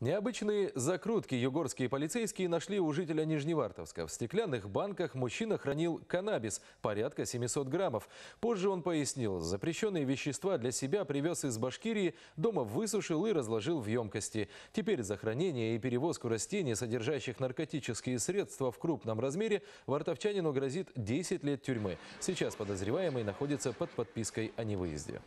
Необычные закрутки югорские полицейские нашли у жителя Нижневартовска. В стеклянных банках мужчина хранил каннабис, порядка 700 граммов. Позже он пояснил, запрещенные вещества для себя привез из Башкирии, дома высушил и разложил в емкости. Теперь за хранение и перевозку растений, содержащих наркотические средства в крупном размере, вартовчанину грозит 10 лет тюрьмы. Сейчас подозреваемый находится под подпиской о невыезде.